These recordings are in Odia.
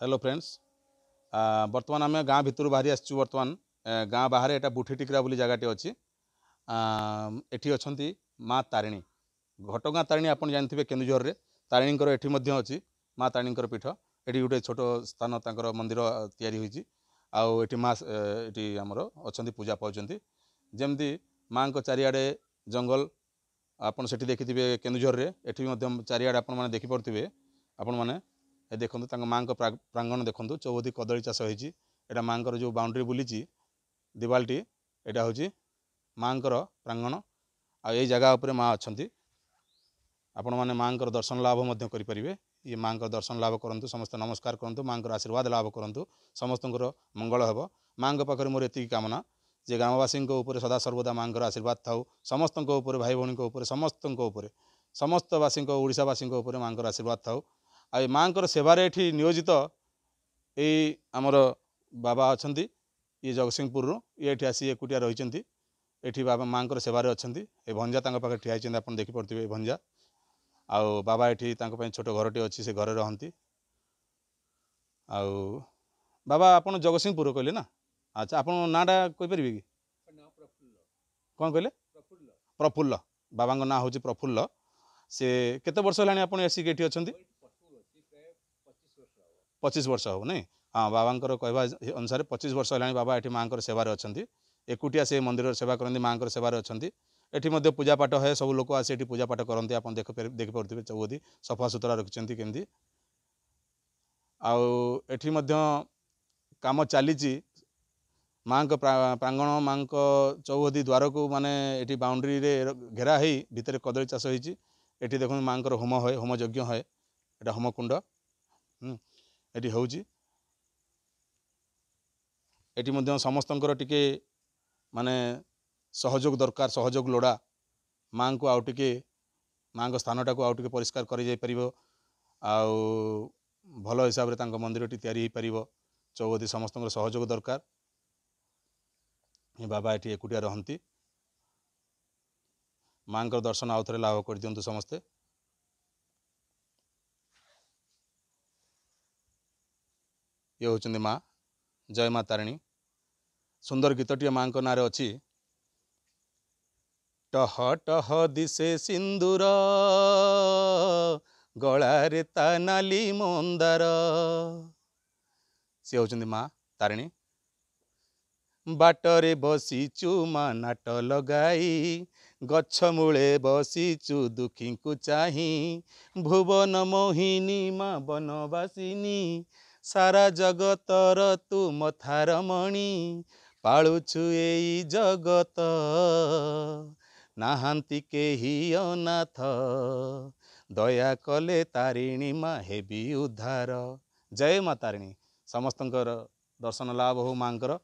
হ্যালো ফ্রেন্ডস বর্তমান আমি গাঁ ভিতর বাহি আসছু বর্তমান গাঁ বাহারে এটা বুঠি টিকরা বলে জায়গাটি অছি এটি অনেক মা তারিণী ঘটগাঁ তারিণী আপনার জানিবে কেন্দুঝরের তারিণীঙ্কর এটি মধ্যে অছি মা তারিণীঙ্কর পীঠ এটি গোটে ছোট স্থান তাঁর মন্দির তৈরি হয়েছে আউ এটি মা এটি আমার অনেক পূজা পাচ্ছেন যেমতি মাঙ্ক চারিআড়ে জঙ্গল আপনার সেটি দেখিবে কেন্দুঝরের এটি চারিআড়ে আপনার দেখিপারে আপনার ଏ ଦେଖନ୍ତୁ ତାଙ୍କ ମାଆଙ୍କ ପ୍ରାଙ୍ଗଣ ଦେଖନ୍ତୁ ଚଉଦି କଦଳୀ ଚାଷ ହେଇଛି ଏଇଟା ମାଆଙ୍କର ଯେଉଁ ବାଉଣ୍ଡ୍ରି ବୁଲିଛି ଦିବାଲଟି ଏଇଟା ହେଉଛି ମାଆଙ୍କର ପ୍ରାଙ୍ଗଣ ଆଉ ଏଇ ଜାଗା ଉପରେ ମାଆ ଅଛନ୍ତି ଆପଣମାନେ ମାଆଙ୍କର ଦର୍ଶନ ଲାଭ ମଧ୍ୟ କରିପାରିବେ ଇଏ ମାଆଙ୍କର ଦର୍ଶନ ଲାଭ କରନ୍ତୁ ସମସ୍ତେ ନମସ୍କାର କରନ୍ତୁ ମାଆଙ୍କର ଆଶୀର୍ବାଦ ଲାଭ କରନ୍ତୁ ସମସ୍ତଙ୍କର ମଙ୍ଗଳ ହେବ ମାଆଙ୍କ ପାଖରେ ମୋର ଏତିକି କାମନା ଯେ ଗ୍ରାମବାସୀଙ୍କ ଉପରେ ସଦାସର୍ବଦା ମାଆଙ୍କର ଆଶୀର୍ବାଦ ଥାଉ ସମସ୍ତଙ୍କ ଉପରେ ଭାଇ ଭଉଣୀଙ୍କ ଉପରେ ସମସ୍ତଙ୍କ ଉପରେ ସମସ୍ତବାସୀଙ୍କ ଓଡ଼ିଶାବାସୀଙ୍କ ଉପରେ ମାଆଙ୍କର ଆଶୀର୍ବାଦ ଥାଉ ଆଉ ଏ ମାଆଙ୍କର ସେବାରେ ଏଠି ନିୟୋଜିତ ଏଇ ଆମର ବାବା ଅଛନ୍ତି ଇଏ ଜଗତସିଂହପୁରରୁ ଇଏ ଏଠି ଆସି ଏକୁଟିଆ ରହିଛନ୍ତି ଏଠି ବାବା ମାଆଙ୍କର ସେବାରେ ଅଛନ୍ତି ଏ ଭଞ୍ଜା ତାଙ୍କ ପାଖରେ ଠିଆ ହେଇଛନ୍ତି ଆପଣ ଦେଖିପାରୁଥିବେ ଏ ଭଞ୍ଜା ଆଉ ବାବା ଏଠି ତାଙ୍କ ପାଇଁ ଛୋଟ ଘରଟି ଅଛି ସେ ଘରେ ରହନ୍ତି ଆଉ ବାବା ଆପଣ ଜଗତସିଂହପୁର କହିଲେ ନା ଆଚ୍ଛା ଆପଣ ନାଁଟା କହିପାରିବେ କି କ'ଣ କହିଲେ ପ୍ରଫୁଲ୍ଲ ବାବାଙ୍କ ନାଁ ହେଉଛି ପ୍ରଫୁଲ୍ଲ ସେ କେତେ ବର୍ଷ ହେଲାଣି ଆପଣ ଆସିକି ଏଠି ଅଛନ୍ତି ପଚିଶ ବର୍ଷ ହେବ ନାଇଁ ହଁ ବାବାଙ୍କର କହିବା ଅନୁସାରେ ପଚିଶ ବର୍ଷ ହେଲାଣି ବାବା ଏଠି ମାଆଙ୍କର ସେବାରେ ଅଛନ୍ତି ଏକୁଟିଆ ସେ ମନ୍ଦିରର ସେବା କରନ୍ତି ମାଆଙ୍କର ସେବାରେ ଅଛନ୍ତି ଏଠି ମଧ୍ୟ ପୂଜାପାଠ ହୁଏ ସବୁ ଲୋକ ଆସି ଏଠି ପୂଜାପାଠ କରନ୍ତି ଆପଣ ଦେଖିପାରୁଥିବେ ଚୌହଦି ସଫାସୁତୁରା ରଖିଛନ୍ତି କେମିତି ଆଉ ଏଠି ମଧ୍ୟ କାମ ଚାଲିଛି ମାଆଙ୍କ ପ୍ରାଙ୍ଗଣ ମାଆଙ୍କ ଚୌହଦି ଦ୍ୱାରକୁ ମାନେ ଏଠି ବାଉଣ୍ଡ୍ରିରେ ଘେରା ହେଇ ଭିତରେ କଦଳୀ ଚାଷ ହେଇଛି ଏଠି ଦେଖନ୍ତୁ ମାଆଙ୍କର ହୋମ ହୁଏ ହୋମଯଜ୍ଞ ହୁଏ ଏଇଟା ହୋମକୁଣ୍ଡ ଏଠି ହେଉଛି ଏଠି ମଧ୍ୟ ସମସ୍ତଙ୍କର ଟିକେ ମାନେ ସହଯୋଗ ଦରକାର ସହଯୋଗ ଲୋଡ଼ା ମାଆଙ୍କୁ ଆଉ ଟିକେ ମାଆଙ୍କ ସ୍ଥାନଟାକୁ ଆଉ ଟିକେ ପରିଷ୍କାର କରାଯାଇପାରିବ ଆଉ ଭଲ ହିସାବରେ ତାଙ୍କ ମନ୍ଦିରଟି ତିଆରି ହୋଇପାରିବ ଚଉଦୀ ସମସ୍ତଙ୍କର ସହଯୋଗ ଦରକାର ବାବା ଏଠି ଏକୁଟିଆ ରହନ୍ତି ମାଆଙ୍କର ଦର୍ଶନ ଆଉ ଥରେ ଲାଭ କରିଦିଅନ୍ତୁ ସମସ୍ତେ ଇଏ ହେଉଛନ୍ତି ମା ଜୟ ମା ତାରିଣୀ ସୁନ୍ଦର ଗୀତଟିଏ ମାଙ୍କ ନାଁରେ ଅଛି ଟହ ଟହ ଦିଶେ ସିନ୍ଦୁର ଗଳାରେ ତା ନାଲି ମନ୍ଦାର ସିଏ ହେଉଛନ୍ତି ମା ତାରିଣୀ ବାଟରେ ବସିଛୁ ମା ନାଟ ଲଗାଇ ଗଛ ମୂଳେ ବସିଛୁ ଦୁଃଖୀଙ୍କୁ ଚାହିଁ ଭୁବନ ମୋହିନୀ ମା ବନବାସିନୀ ସାରା ଜଗତର ତୁ ମଥାର ମଣି ପାଳୁଛୁ ଏଇ ଜଗତ ନାହାନ୍ତି କେହି ଅନାଥ ଦୟା କଲେ ତାରିଣୀ ମା ହେବି ଉଦ୍ଧାର ଜୟ ମା ତାରିଣୀ ସମସ୍ତଙ୍କର ଦର୍ଶନ ଲାଭ ହଉ ମାଙ୍କର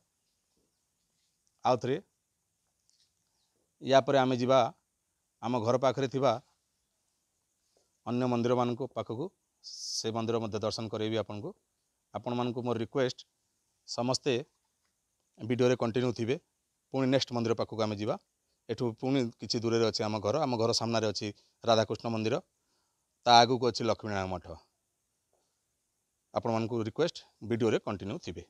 ଆଉ ଥରେ ୟାପରେ ଆମେ ଯିବା ଆମ ଘର ପାଖରେ ଥିବା ଅନ୍ୟ ମନ୍ଦିରମାନଙ୍କ ପାଖକୁ ସେ ମନ୍ଦିର ମଧ୍ୟ ଦର୍ଶନ କରେଇବି ଆପଣଙ୍କୁ ଆପଣମାନଙ୍କୁ ମୋର ରିକ୍ୱେଷ୍ଟ ସମସ୍ତେ ଭିଡ଼ିଓରେ କଣ୍ଟିନ୍ୟୁ ଥିବେ ପୁଣି ନେକ୍ସଟ ମନ୍ଦିର ପାଖକୁ ଆମେ ଯିବା ଏଠୁ ପୁଣି କିଛି ଦୂରରେ ଅଛି ଆମ ଘର ଆମ ଘର ସାମ୍ନାରେ ଅଛି ରାଧାକୃଷ୍ଣ ମନ୍ଦିର ତା ଆଗକୁ ଅଛି ଲକ୍ଷ୍ମୀନାରାୟଣ ମଠ ଆପଣମାନଙ୍କୁ ରିକ୍ୱେଷ୍ଟ ଭିଡ଼ିଓରେ କଣ୍ଟିନ୍ୟୁ ଥିବେ